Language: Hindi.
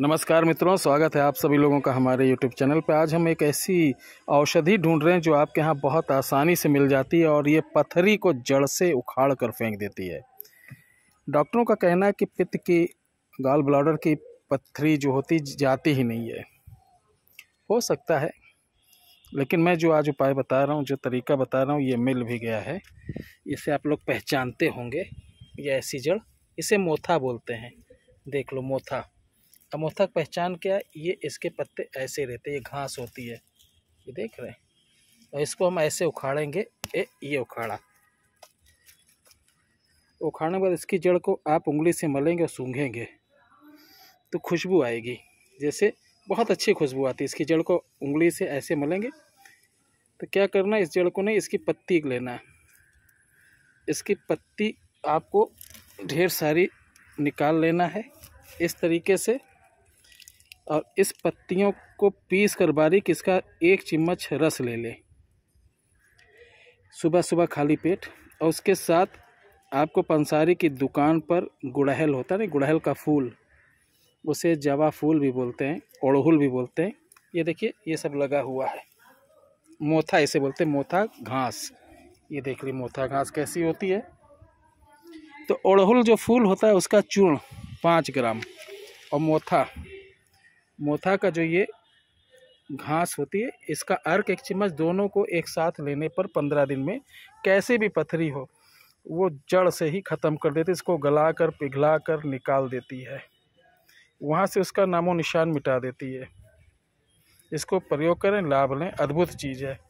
नमस्कार मित्रों स्वागत है आप सभी लोगों का हमारे यूट्यूब चैनल पर आज हम एक ऐसी औषधि ढूंढ रहे हैं जो आपके यहाँ बहुत आसानी से मिल जाती है और ये पथरी को जड़ से उखाड़ कर फेंक देती है डॉक्टरों का कहना है कि पित्त की गाल ब्लाडर की पथरी जो होती जाती ही नहीं है हो सकता है लेकिन मैं जो आज उपाय बता रहा हूँ जो तरीका बता रहा हूँ ये मिल भी गया है इसे आप लोग पहचानते होंगे ये ऐसी जड़ इसे मोथा बोलते हैं देख लो मोथा अमोथक पहचान क्या ये इसके पत्ते ऐसे रहते ये घास होती है ये देख रहे हैं और इसको हम ऐसे उखाड़ेंगे ए ये उखाड़ा उखाड़ने के बाद इसकी जड़ को आप उंगली से मलेंगे और सूंघेंगे तो खुशबू आएगी जैसे बहुत अच्छी खुशबू आती है इसकी जड़ को उंगली से ऐसे मलेंगे तो क्या करना है इस जड़ को नहीं इसकी पत्ती लेना है इसकी पत्ती आपको ढेर सारी निकाल लेना है इस तरीके से और इस पत्तियों को पीस कर बारीक इसका एक चम्मच रस ले लें सुबह सुबह खाली पेट और उसके साथ आपको पंसारी की दुकान पर गुड़हल होता है ना गुड़हल का फूल उसे जवा फूल भी बोलते हैं ओड़हुल भी बोलते हैं ये देखिए ये सब लगा हुआ है मोथा इसे बोलते हैं मोथा घास ये देख ली मोथा घास कैसी होती है तो ओड़हुल जो फूल होता है उसका चूर्ण पाँच ग्राम और मोथा मोथा का जो ये घास होती है इसका अर्क एक चम्मच दोनों को एक साथ लेने पर पंद्रह दिन में कैसे भी पथरी हो वो जड़ से ही ख़त्म कर देती है इसको गला कर पिघला कर निकाल देती है वहाँ से उसका नामो निशान मिटा देती है इसको प्रयोग करें लाभ लें अद्भुत चीज़ है